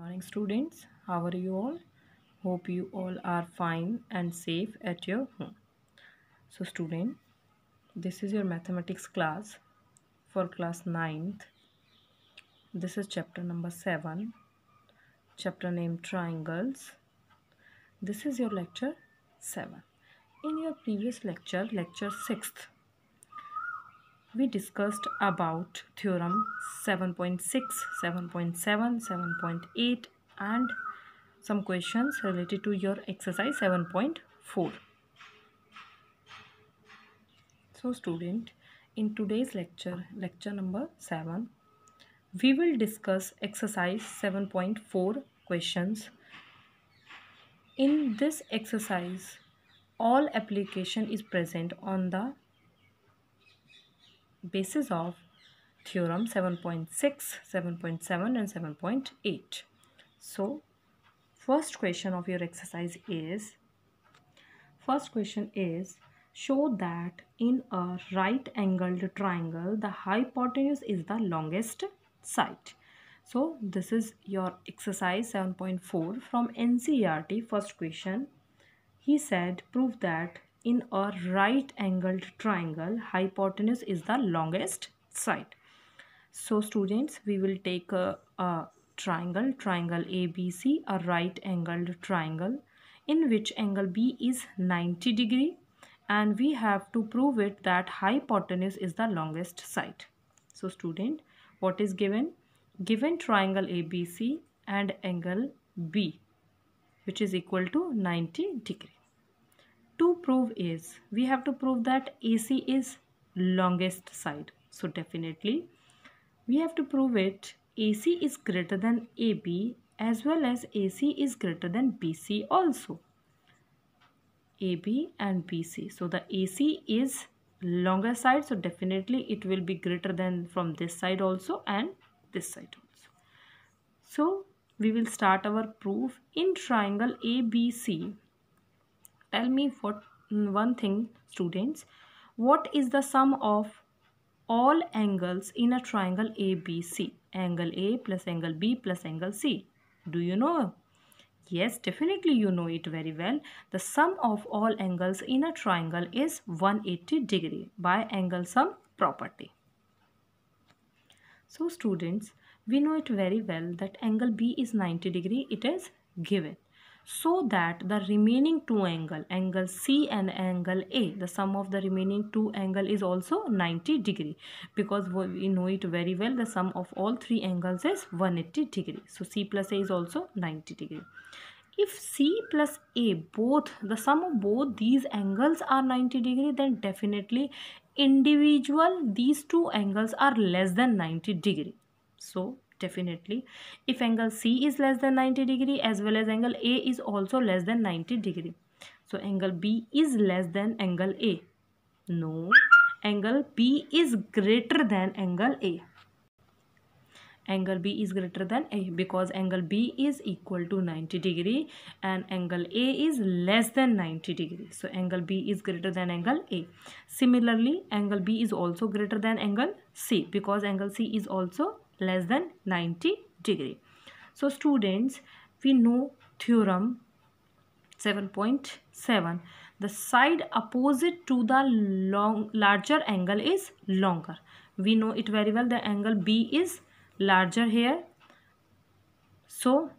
morning students how are you all hope you all are fine and safe at your home so student this is your mathematics class for class 9th this is chapter number 7 chapter name triangles this is your lecture 7 in your previous lecture lecture 6th we discussed about theorem 7.6, 7.7, 7.8 and some questions related to your exercise 7.4. So student, in today's lecture, lecture number 7, we will discuss exercise 7.4 questions. In this exercise, all application is present on the basis of theorem 7.6, 7.7 and 7.8. So, first question of your exercise is, first question is, show that in a right angled triangle, the hypotenuse is the longest side. So, this is your exercise 7.4 from NCERT first question. He said, prove that in a right angled triangle hypotenuse is the longest side so students we will take a, a triangle triangle abc a right angled triangle in which angle b is 90 degree and we have to prove it that hypotenuse is the longest side so student what is given given triangle abc and angle b which is equal to 90 degree to prove is we have to prove that AC is longest side so definitely we have to prove it AC is greater than AB as well as AC is greater than BC also AB and BC so the AC is longer side so definitely it will be greater than from this side also and this side also so we will start our proof in triangle ABC tell me what mm, one thing students what is the sum of all angles in a triangle ABC angle A plus angle B plus angle C do you know yes definitely you know it very well the sum of all angles in a triangle is 180 degree by angle sum property so students we know it very well that angle B is 90 degree it is given so that the remaining two angle angle C and angle A the sum of the remaining two angle is also 90 degree because we know it very well the sum of all three angles is 180 degree so C plus A is also 90 degree if C plus A both the sum of both these angles are 90 degree then definitely individual these two angles are less than 90 degree so definitely if angle C is less than 90 degree as well as angle A is also less than 90 degree so angle B is less than angle A no angle B is greater than angle A angle B is greater than A because angle B is equal to 90 degree and angle A is less than 90 degree. So angle B is greater than angle A. Similarly, angle B is also greater than angle C because angle C is also less than 90 degree. So students, we know theorem 7.7 .7. the side opposite to the long larger angle is longer we know it very well the angle b is larger here so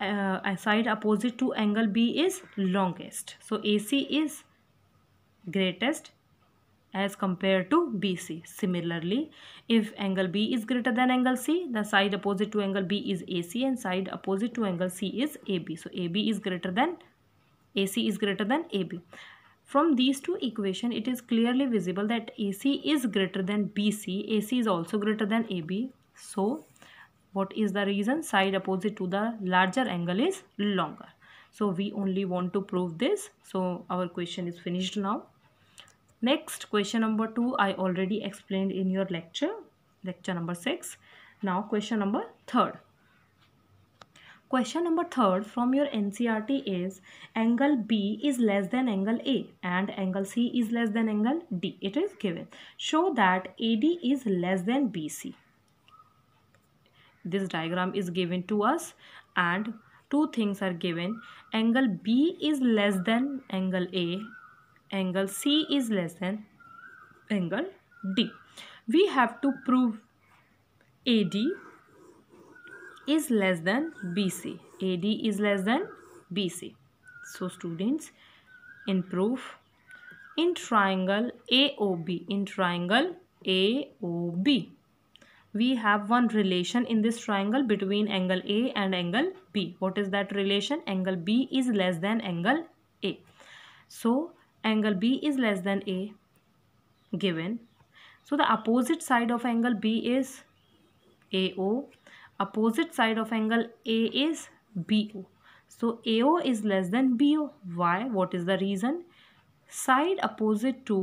uh, a side opposite to angle b is longest so ac is greatest as compared to BC. Similarly, if angle B is greater than angle C, the side opposite to angle B is AC and side opposite to angle C is AB. So, AB is greater than AC is greater than AB. From these two equations, it is clearly visible that AC is greater than BC. AC is also greater than AB. So, what is the reason? Side opposite to the larger angle is longer. So, we only want to prove this. So, our question is finished now. Next question number 2 I already explained in your lecture, lecture number 6. Now question number 3rd. Question number 3rd from your NCRT is angle B is less than angle A and angle C is less than angle D. It is given. Show that AD is less than BC. This diagram is given to us and two things are given angle b is less than angle a angle C is less than angle D. We have to prove AD is less than BC. AD is less than BC. So students, in proof, in triangle AOB, in triangle AOB, we have one relation in this triangle between angle A and angle B. What is that relation? Angle B is less than angle A. So angle B is less than A given. So the opposite side of angle B is AO. Opposite side of angle A is BO. So AO is less than BO. Why? What is the reason? Side opposite to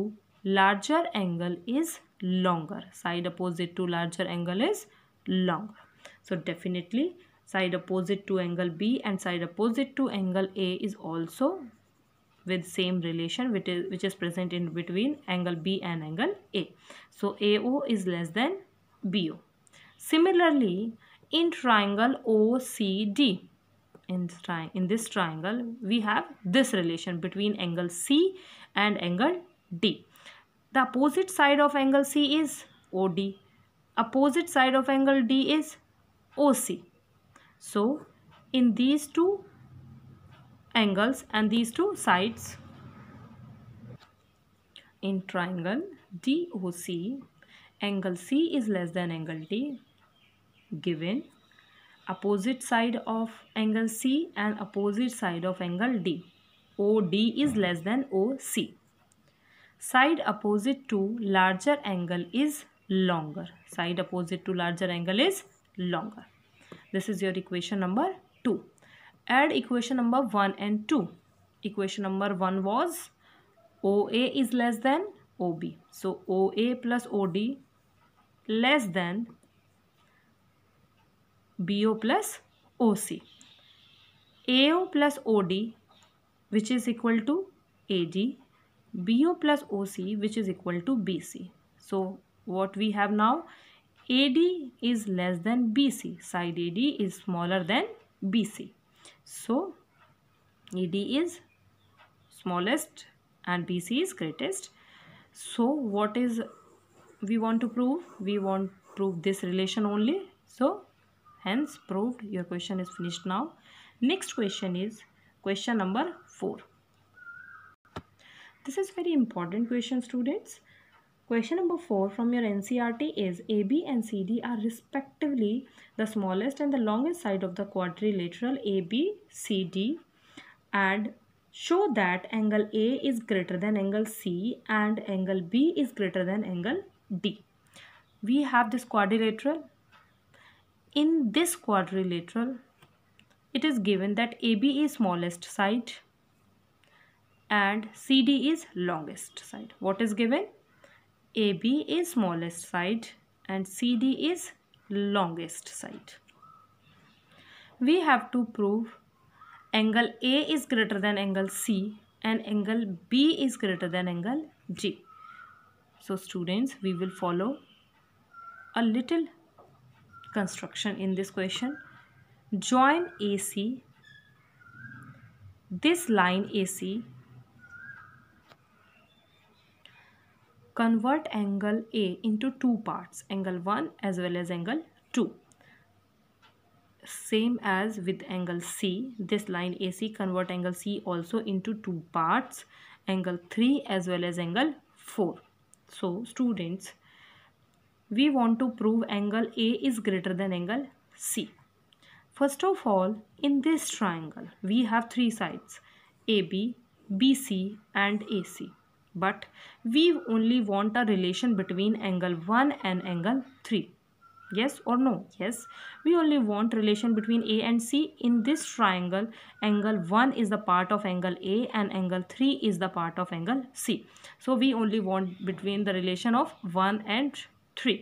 larger angle is longer. Side opposite to larger angle is longer. So definitely side opposite to angle B and side opposite to angle A is also with same relation which is, which is present in between angle B and angle A. So AO is less than BO. Similarly, in triangle OCD, in, tri in this triangle, we have this relation between angle C and angle D. The opposite side of angle C is OD. Opposite side of angle D is OC. So, in these two angles and these two sides in triangle DOC angle C is less than angle D given opposite side of angle C and opposite side of angle D OD is less than OC side opposite to larger angle is longer side opposite to larger angle is longer this is your equation number 2 add equation number 1 and 2 equation number 1 was OA is less than OB so OA plus OD less than BO plus OC AO plus OD which is equal to AD BO plus OC which is equal to BC so what we have now AD is less than BC side AD is smaller than BC so, ED is smallest and BC is greatest. So, what is we want to prove? We want prove this relation only. So, hence proved your question is finished now. Next question is question number 4. This is very important question students. Question number 4 from your NCRT is AB and CD are respectively the smallest and the longest side of the quadrilateral ABCD and show that angle A is greater than angle C and angle B is greater than angle D. We have this quadrilateral. In this quadrilateral, it is given that AB is smallest side and CD is longest side. What is given? AB is smallest side and CD is longest side. We have to prove angle A is greater than angle C and angle B is greater than angle G. So students, we will follow a little construction in this question. Join AC, this line AC convert angle A into two parts, angle 1 as well as angle 2. Same as with angle C, this line AC convert angle C also into two parts, angle 3 as well as angle 4. So students, we want to prove angle A is greater than angle C. First of all, in this triangle, we have three sides, AB, BC and AC but we only want a relation between angle 1 and angle 3 yes or no yes we only want relation between a and c in this triangle angle 1 is the part of angle a and angle 3 is the part of angle c so we only want between the relation of 1 and 3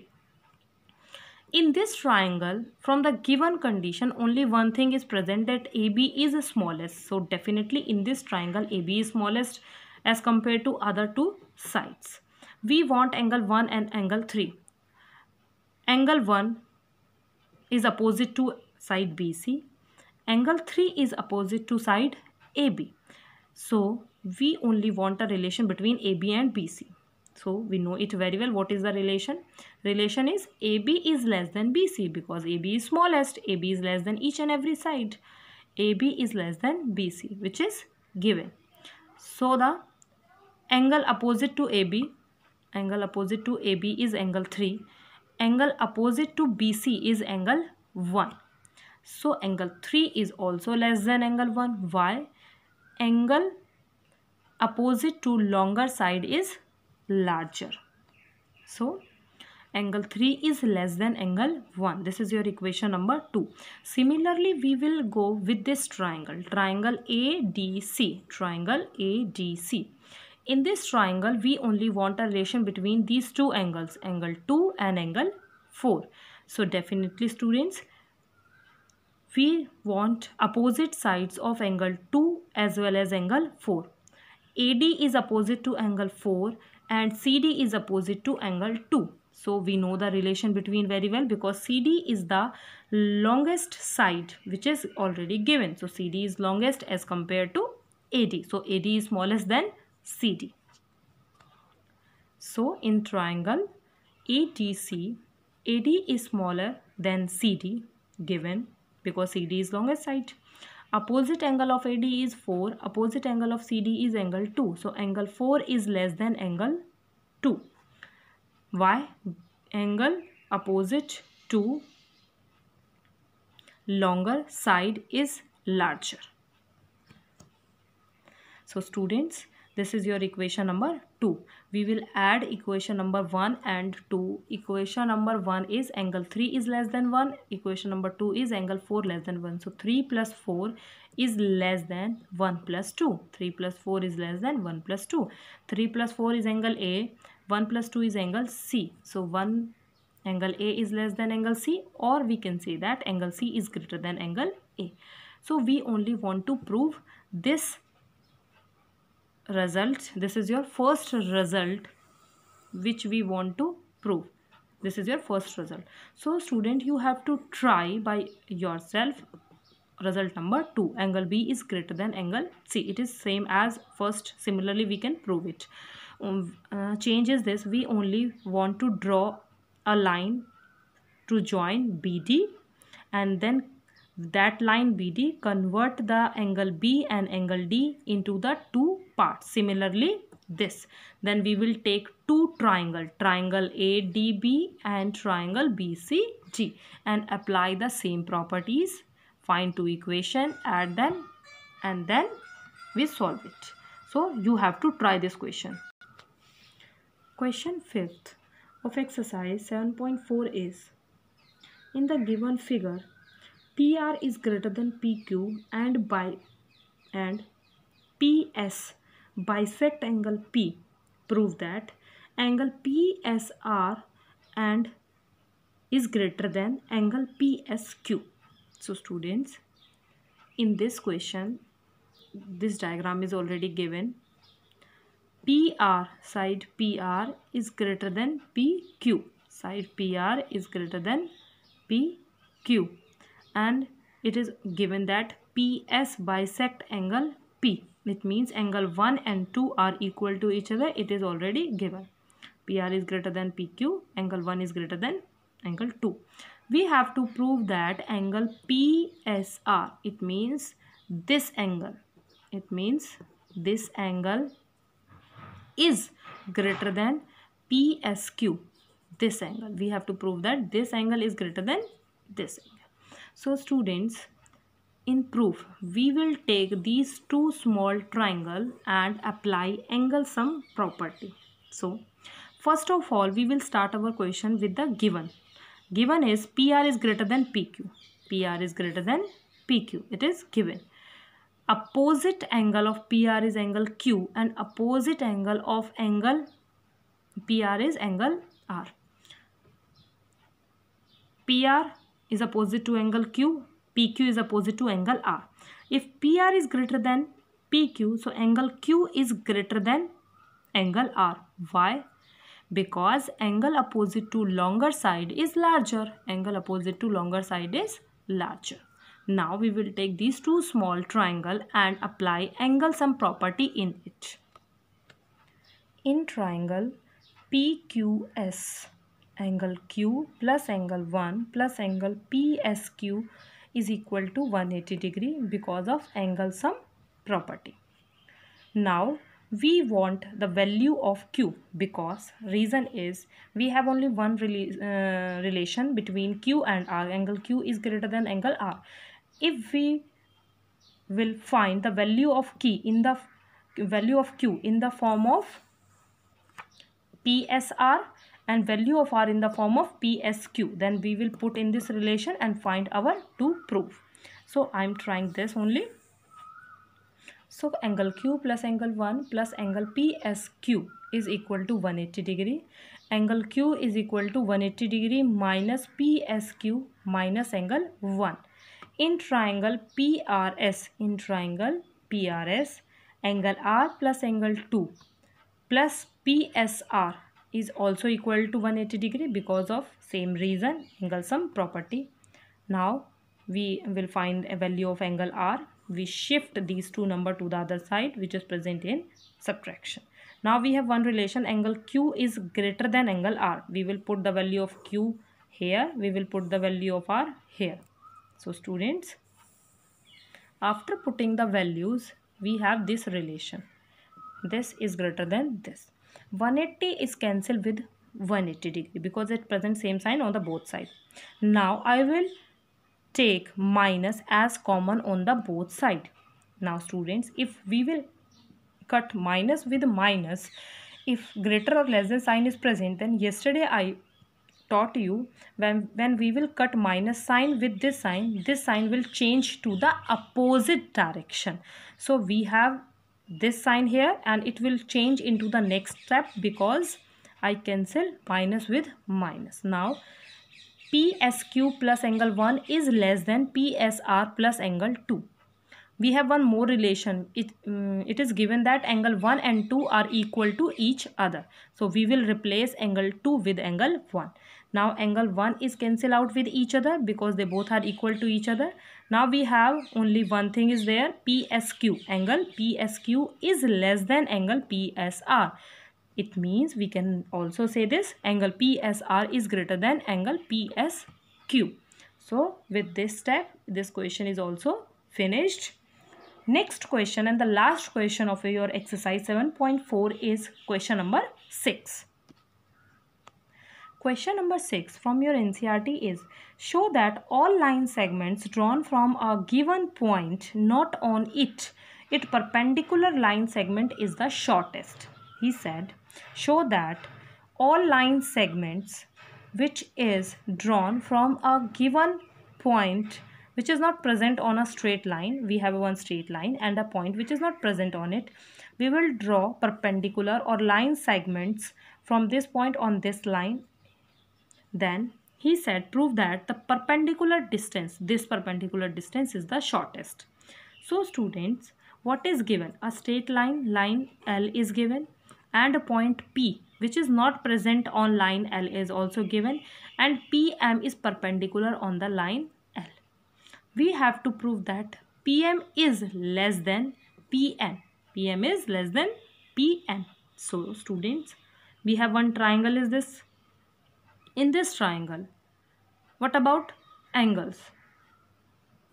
in this triangle, from the given condition, only one thing is present that AB is smallest. So definitely in this triangle, AB is smallest as compared to other two sides. We want angle 1 and angle 3. Angle 1 is opposite to side BC. Angle 3 is opposite to side AB. So, we only want a relation between AB and BC. So, we know it very well. What is the relation? Relation is AB is less than BC because AB is smallest. AB is less than each and every side. AB is less than BC which is given. So, the angle opposite to AB angle opposite to AB is angle 3 angle opposite to BC is angle 1 so angle 3 is also less than angle 1 why angle opposite to longer side is larger so angle 3 is less than angle 1 this is your equation number 2 similarly we will go with this triangle triangle adc triangle adc in this triangle, we only want a relation between these two angles, angle 2 and angle 4. So definitely students, we want opposite sides of angle 2 as well as angle 4. AD is opposite to angle 4 and CD is opposite to angle 2. So we know the relation between very well because CD is the longest side which is already given. So CD is longest as compared to AD. So AD is smallest than CD. So in triangle ADC, AD is smaller than CD given because CD is longest side. Opposite angle of AD is 4, opposite angle of CD is angle 2. So angle 4 is less than angle 2. Why? Angle opposite to longer side is larger. So students, this is your equation number 2. We will add equation number 1 and 2. Equation number 1 is angle 3 is less than 1. Equation number 2 is angle 4 less than 1. So 3 plus 4 is less than 1 plus 2. 3 plus 4 is less than 1 plus 2. 3 plus 4 is angle A. 1 plus 2 is angle C. So 1 angle A is less than angle C or we can say that angle C is greater than angle A. So we only want to prove this results this is your first result which we want to prove this is your first result so student you have to try by yourself result number 2 angle b is greater than angle c it is same as first similarly we can prove it um, uh, change is this we only want to draw a line to join bd and then that line BD, convert the angle B and angle D into the two parts. Similarly, this. Then we will take two triangle, triangle ADB and triangle BCG and apply the same properties. Find two equation, add them and then we solve it. So you have to try this question. Question 5th of exercise 7.4 is in the given figure PR is greater than PQ and by and PS bisect angle P. Prove that angle PSR and is greater than angle PSQ. So students, in this question, this diagram is already given. PR side PR is greater than PQ. Side PR is greater than PQ and it is given that PS bisect angle P. It means angle 1 and 2 are equal to each other. It is already given. PR is greater than PQ. Angle 1 is greater than angle 2. We have to prove that angle PSR. It means this angle. It means this angle is greater than PSQ. This angle. We have to prove that this angle is greater than this angle so students in proof we will take these two small triangle and apply angle sum property so first of all we will start our question with the given given is pr is greater than pq pr is greater than pq it is given opposite angle of PR is angle Q and opposite angle of angle PR is angle R. PR is opposite to angle Q, PQ is opposite to angle R. If PR is greater than PQ, so angle Q is greater than angle R. Why? Because angle opposite to longer side is larger. Angle opposite to longer side is larger. Now we will take these two small triangle and apply angle sum property in it. In triangle PQS, angle Q plus angle 1 plus angle PSQ is equal to 180 degree because of angle sum property. Now we want the value of Q because reason is we have only one rela uh, relation between Q and R. Angle Q is greater than angle R. If we will find the value of key in the value of Q in the form of PSR and value of r in the form of PSQ. Then we will put in this relation and find our two proof. So I am trying this only. So angle Q plus angle 1 plus angle PSQ is equal to 180 degree. Angle Q is equal to 180 degree minus PSQ minus angle 1. In triangle PRS, in triangle PRS, angle R plus angle 2 plus PSR is also equal to 180 degree because of same reason angle sum property. Now we will find a value of angle R. We shift these two number to the other side which is present in subtraction. Now we have one relation angle Q is greater than angle R. We will put the value of Q here. We will put the value of R here. So students after putting the values we have this relation. This is greater than this. 180 is cancelled with 180 degree because it present same sign on the both side. Now I will take minus as common on the both side. Now students if we will cut minus with minus if greater or less than sign is present then yesterday I taught you when, when we will cut minus sign with this sign this sign will change to the opposite direction. So we have this sign here and it will change into the next step because I cancel minus with minus. Now PSQ plus angle 1 is less than PSR plus angle 2. We have one more relation. It, um, it is given that angle 1 and 2 are equal to each other. So we will replace angle 2 with angle 1. Now angle 1 is cancel out with each other because they both are equal to each other. Now we have only one thing is there PSQ. Angle PSQ is less than angle PSR. It means we can also say this angle PSR is greater than angle PSQ. So with this step this question is also finished. Next question and the last question of your exercise 7.4 is question number 6. Question number 6 from your NCRT is show that all line segments drawn from a given point not on it its perpendicular line segment is the shortest. He said show that all line segments which is drawn from a given point which is not present on a straight line we have one straight line and a point which is not present on it we will draw perpendicular or line segments from this point on this line then he said prove that the perpendicular distance, this perpendicular distance is the shortest. So students, what is given? A straight line, line L is given and a point P which is not present on line L is also given and PM is perpendicular on the line L. We have to prove that PM is less than PN. PM is less than PM. So students, we have one triangle is this in this triangle. What about angles?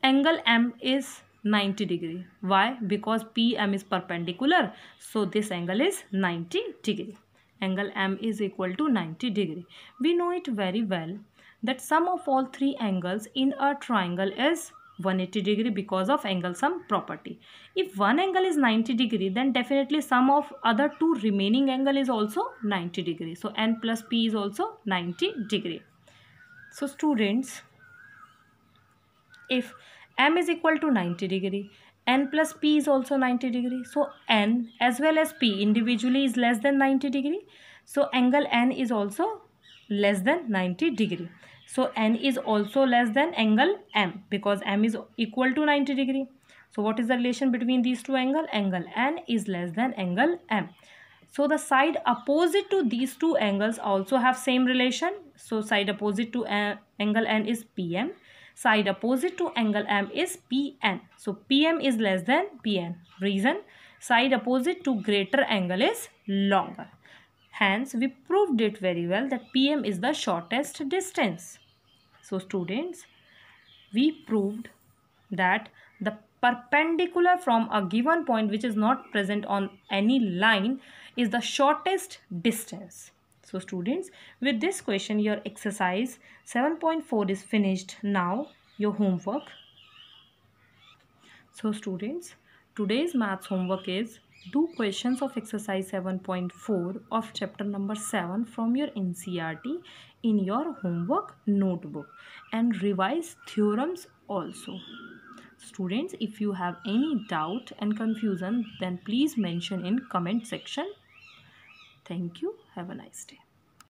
Angle M is 90 degree. Why? Because PM is perpendicular. So this angle is 90 degree. Angle M is equal to 90 degree. We know it very well that sum of all three angles in a triangle is 180 degree because of angle sum property. If one angle is 90 degree then definitely sum of other two remaining angle is also 90 degree. So n plus p is also 90 degree. So students if m is equal to 90 degree n plus p is also 90 degree. So n as well as p individually is less than 90 degree. So angle n is also less than 90 degree. So n is also less than angle m because m is equal to 90 degree. So what is the relation between these two angle? Angle n is less than angle m. So the side opposite to these two angles also have same relation. So side opposite to uh, angle n is PM. Side opposite to angle m is PN. So PM is less than PN. Reason? Side opposite to greater angle is longer. Hence, we proved it very well that PM is the shortest distance. So, students, we proved that the perpendicular from a given point which is not present on any line is the shortest distance. So students, with this question your exercise 7.4 is finished now, your homework. So students, today's maths homework is do questions of exercise 7.4 of chapter number 7 from your NCRT in your homework notebook and revise theorems also. Students, if you have any doubt and confusion, then please mention in comment section. Thank you. Have a nice day.